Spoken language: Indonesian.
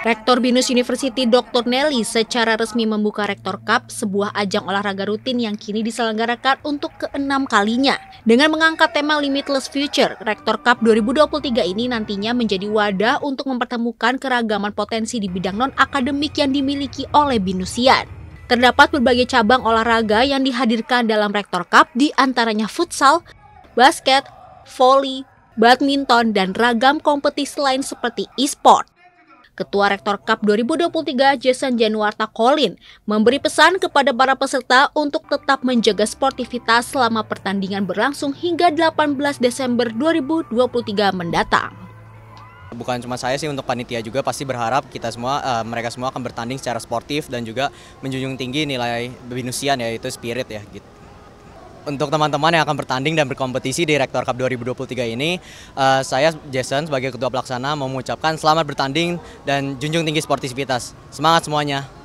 Rektor Binus University Dr. Nelly secara resmi membuka Rektor Cup, sebuah ajang olahraga rutin yang kini diselenggarakan untuk keenam kalinya. Dengan mengangkat tema Limitless Future, Rektor Cup 2023 ini nantinya menjadi wadah untuk mempertemukan keragaman potensi di bidang non-akademik yang dimiliki oleh Binusian. Terdapat berbagai cabang olahraga yang dihadirkan dalam Rektor Cup, diantaranya futsal, basket, volley badminton, dan ragam kompetisi lain seperti e-sport. Ketua Rektor Cup 2023 Jason Januarta Colin memberi pesan kepada para peserta untuk tetap menjaga sportivitas selama pertandingan berlangsung hingga 18 Desember 2023 mendatang. Bukan cuma saya sih untuk panitia juga pasti berharap kita semua uh, mereka semua akan bertanding secara sportif dan juga menjunjung tinggi nilai binusian yaitu spirit ya gitu untuk teman-teman yang akan bertanding dan berkompetisi di Rektor Cup 2023 ini, uh, saya Jason sebagai ketua pelaksana mengucapkan selamat bertanding dan junjung tinggi sportivitas. Semangat semuanya.